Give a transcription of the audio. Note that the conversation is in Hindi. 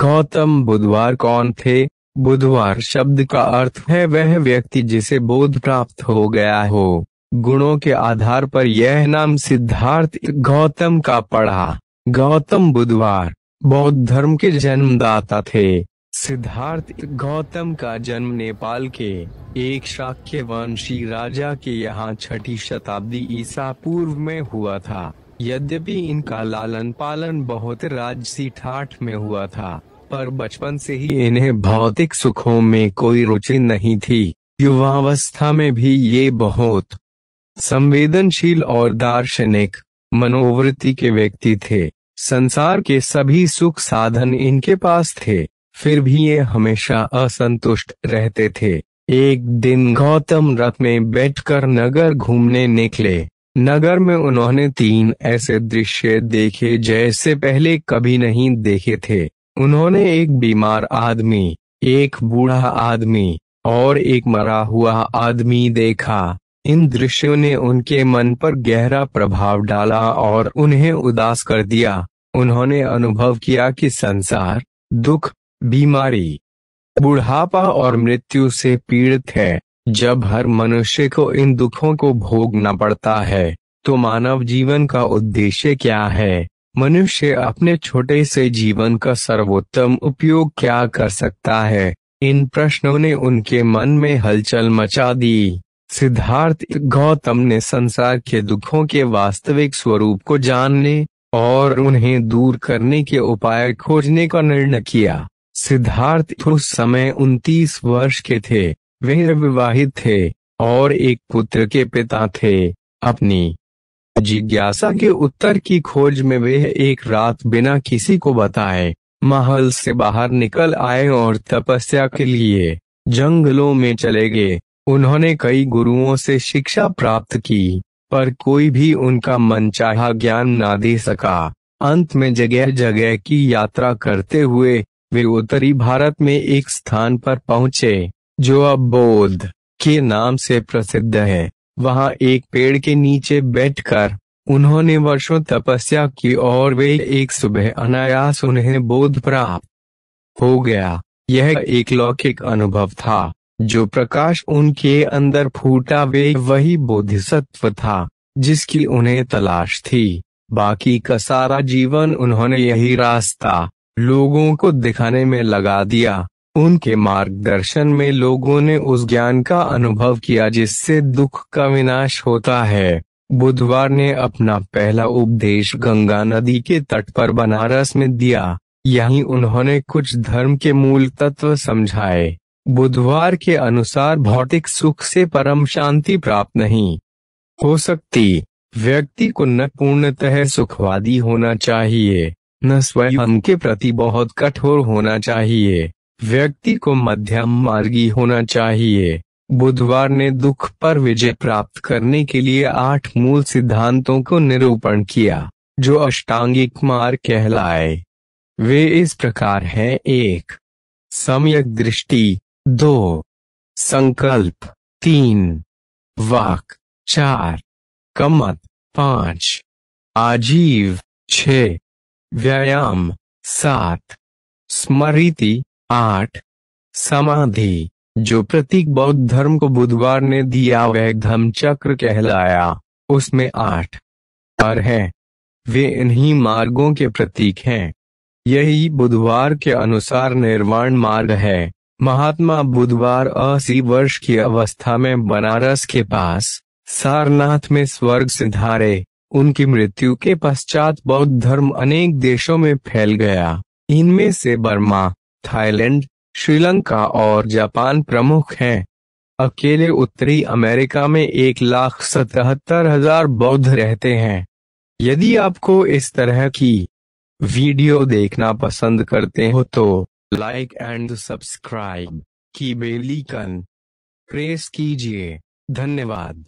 गौतम बुधवार कौन थे बुधवार शब्द का अर्थ है वह व्यक्ति जिसे बोध प्राप्त हो गया हो गुणों के आधार पर यह नाम सिद्धार्थ गौतम का पड़ा गौतम बुधवार बौद्ध धर्म के जन्मदाता थे सिद्धार्थ गौतम का जन्म नेपाल के एक शाक्य वंशी राजा के यहाँ छठी शताब्दी ईसा पूर्व में हुआ था यद्यपि इनका लालन पालन बहुत राजसी ठाठ में हुआ था पर बचपन से ही इन्हें भौतिक सुखों में कोई रुचि नहीं थी युवावस्था में भी ये बहुत संवेदनशील और दार्शनिक मनोवृत्ति के व्यक्ति थे संसार के सभी सुख साधन इनके पास थे फिर भी ये हमेशा असंतुष्ट रहते थे एक दिन गौतम रथ में बैठकर नगर घूमने निकले नगर में उन्होंने तीन ऐसे दृश्य देखे जैसे पहले कभी नहीं देखे थे उन्होंने एक बीमार आदमी एक बूढ़ा आदमी और एक मरा हुआ आदमी देखा इन दृश्यों ने उनके मन पर गहरा प्रभाव डाला और उन्हें उदास कर दिया उन्होंने अनुभव किया कि संसार दुख बीमारी बुढ़ापा और मृत्यु से पीड़ित है जब हर मनुष्य को इन दुखों को भोगना पड़ता है तो मानव जीवन का उद्देश्य क्या है मनुष्य अपने छोटे से जीवन का सर्वोत्तम उपयोग क्या कर सकता है इन प्रश्नों ने उनके मन में हलचल मचा दी सिद्धार्थ गौतम ने संसार के दुखों के वास्तविक स्वरूप को जानने और उन्हें दूर करने के उपाय खोजने का निर्णय किया सिद्धार्थ उस समय उनतीस वर्ष के थे वे विवाहित थे और एक पुत्र के पिता थे अपनी जिज्ञासा के उत्तर की खोज में वे एक रात बिना किसी को बताए महल से बाहर निकल आए और तपस्या के लिए जंगलों में चले गए उन्होंने कई गुरुओं से शिक्षा प्राप्त की पर कोई भी उनका मनचाहा ज्ञान ना दे सका अंत में जगह जगह की यात्रा करते हुए वे उत्तरी भारत में एक स्थान पर पहुंचे जो अब बोध के नाम से प्रसिद्ध है वहां एक पेड़ के नीचे बैठकर उन्होंने वर्षों तपस्या की और वे एक सुबह अनायास उन्हें बोध प्राप्त हो गया यह एक लौकिक अनुभव था जो प्रकाश उनके अंदर फूटा वे वही बोधिसत्व था जिसकी उन्हें तलाश थी बाकी का सारा जीवन उन्होंने यही रास्ता लोगों को दिखाने में लगा दिया उनके मार्गदर्शन में लोगों ने उस ज्ञान का अनुभव किया जिससे दुख का विनाश होता है बुधवार ने अपना पहला उपदेश गंगा नदी के तट पर बनारस में दिया यहीं उन्होंने कुछ धर्म के मूल तत्व समझाए बुधवार के अनुसार भौतिक सुख से परम शांति प्राप्त नहीं हो सकती व्यक्ति को न पूर्णतः सुखवादी होना चाहिए न स्वयं के प्रति बहुत कठोर होना चाहिए व्यक्ति को मध्यम मार्गी होना चाहिए बुधवार ने दुख पर विजय प्राप्त करने के लिए आठ मूल सिद्धांतों को निरूपण किया जो अष्टांगिक मार्ग कहलाए वे इस प्रकार हैं एक सम्यक दृष्टि दो संकल्प तीन वाक चार कमत पांच आजीव छ व्यायाम सात स्मृति आठ समाधि जो प्रतीक बौद्ध धर्म को बुधवार ने दिया वह धम चक्र कहलाया उसमें आठ पर है वे इन्हीं मार्गों के प्रतीक हैं यही बुधवार के अनुसार निर्वाण मार्ग है महात्मा बुधवार अस्सी वर्ष की अवस्था में बनारस के पास सारनाथ में स्वर्ग सिधारे उनकी मृत्यु के पश्चात बौद्ध धर्म अनेक देशों में फैल गया इनमें से बर्मा थाईलैंड श्रीलंका और जापान प्रमुख हैं अकेले उत्तरी अमेरिका में एक लाख सतहत्तर हजार बौद्ध रहते हैं यदि आपको इस तरह की वीडियो देखना पसंद करते हो तो लाइक एंड सब्सक्राइब की बेलीकन प्रेस कीजिए धन्यवाद